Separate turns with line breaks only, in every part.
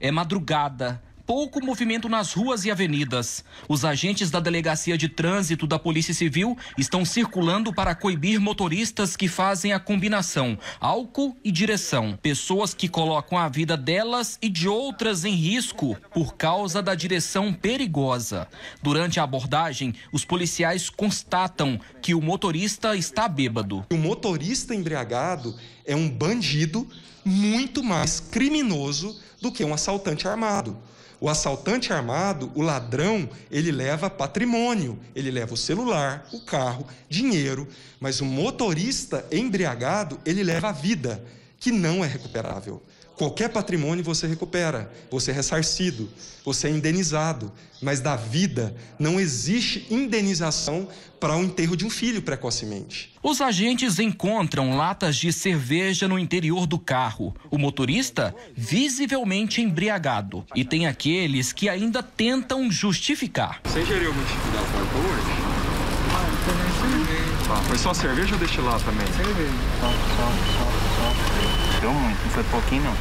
é madrugada, pouco movimento nas ruas e avenidas. Os agentes da Delegacia de Trânsito da Polícia Civil estão circulando para coibir motoristas que fazem a combinação álcool e direção. Pessoas que colocam a vida delas e de outras em risco por causa da direção perigosa. Durante a abordagem, os policiais constatam que o motorista está bêbado. O motorista embriagado é um bandido muito mais criminoso do que um
assaltante armado. O assaltante armado, o ladrão, ele leva patrimônio, ele leva o celular, o carro, dinheiro, mas o motorista embriagado, ele leva a vida, que não é recuperável. Qualquer patrimônio você recupera, você é ressarcido, você é indenizado, mas da vida não existe indenização para o enterro de um filho precocemente.
Os agentes encontram latas de cerveja no interior do carro. O motorista, visivelmente embriagado. E tem aqueles que ainda tentam justificar.
Você ingeriu algum tipo de alcoólico Tá, foi só cerveja ou destilado também? Cerveja. Só,
só, só, só. Deu muito, não foi pouquinho não.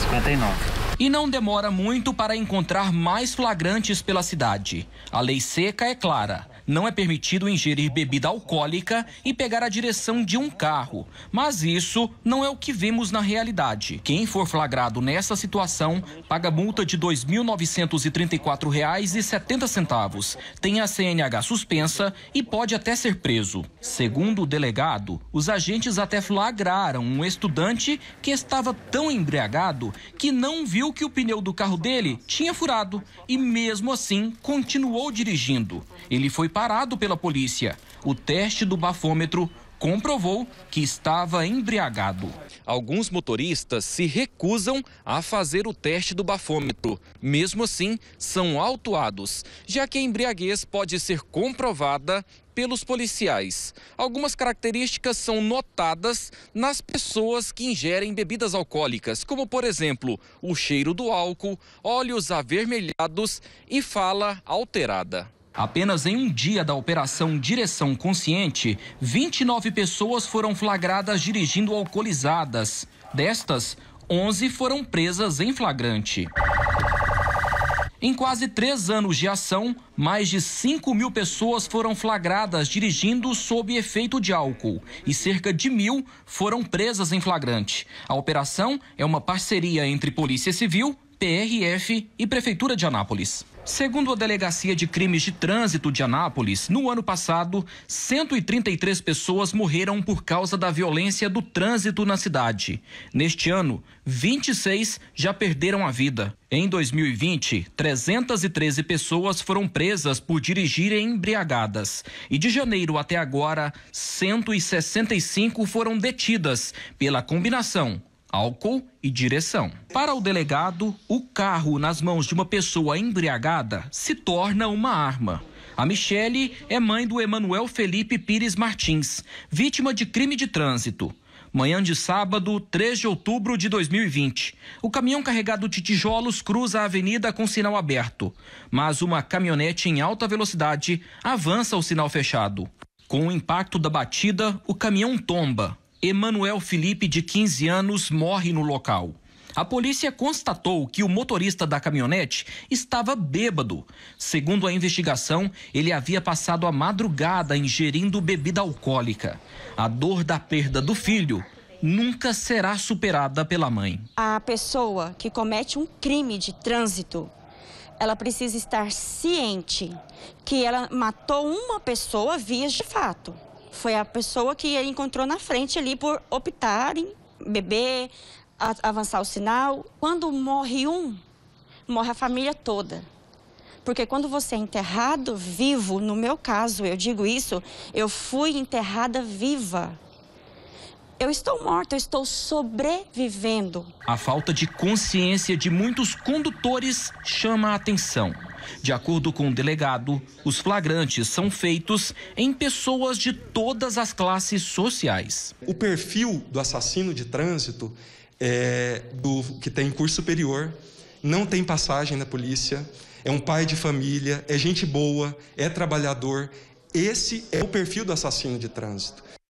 59. E não demora muito para encontrar mais flagrantes pela cidade. A lei seca é clara não é permitido ingerir bebida alcoólica e pegar a direção de um carro, mas isso não é o que vemos na realidade. Quem for flagrado nessa situação paga multa de R$ 2.934,70, tem a CNH suspensa e pode até ser preso. Segundo o delegado, os agentes até flagraram um estudante que estava tão embriagado que não viu que o pneu do carro dele tinha furado e mesmo assim continuou dirigindo. Ele foi parado pela polícia. O teste do bafômetro comprovou que estava embriagado. Alguns motoristas se recusam a fazer o teste do bafômetro. Mesmo assim, são autuados, já que a embriaguez pode ser comprovada pelos policiais. Algumas características são notadas nas pessoas que ingerem bebidas alcoólicas, como por exemplo, o cheiro do álcool, olhos avermelhados e fala alterada. Apenas em um dia da operação Direção Consciente, 29 pessoas foram flagradas dirigindo alcoolizadas. Destas, 11 foram presas em flagrante. Em quase três anos de ação, mais de 5 mil pessoas foram flagradas dirigindo sob efeito de álcool e cerca de mil foram presas em flagrante. A operação é uma parceria entre Polícia Civil, PRF e Prefeitura de Anápolis. Segundo a Delegacia de Crimes de Trânsito de Anápolis, no ano passado, 133 pessoas morreram por causa da violência do trânsito na cidade. Neste ano, 26 já perderam a vida. Em 2020, 313 pessoas foram presas por dirigirem embriagadas. E de janeiro até agora, 165 foram detidas pela combinação álcool e direção. Para o delegado, o carro nas mãos de uma pessoa embriagada se torna uma arma. A Michele é mãe do Emanuel Felipe Pires Martins, vítima de crime de trânsito. Manhã de sábado, 3 de outubro de 2020. O caminhão carregado de tijolos cruza a avenida com sinal aberto, mas uma caminhonete em alta velocidade avança o sinal fechado. Com o impacto da batida, o caminhão tomba, Emanuel Felipe, de 15 anos, morre no local. A polícia constatou que o motorista da caminhonete estava bêbado. Segundo a investigação, ele havia passado a madrugada ingerindo bebida alcoólica. A dor da perda do filho nunca será superada pela mãe.
A pessoa que comete um crime de trânsito, ela precisa estar ciente que ela matou uma pessoa via de fato. Foi a pessoa que ele encontrou na frente ali por optarem beber, avançar o sinal. Quando morre um, morre a família toda. Porque quando você é enterrado vivo, no meu caso, eu digo isso, eu fui enterrada viva. Eu estou morta, eu estou sobrevivendo.
A falta de consciência de muitos condutores chama a atenção. De acordo com o delegado, os flagrantes são feitos em pessoas de todas as classes sociais.
O perfil do assassino de trânsito é do que tem curso superior, não tem passagem na polícia, é um pai de família, é gente boa, é trabalhador. Esse é o perfil do assassino de trânsito.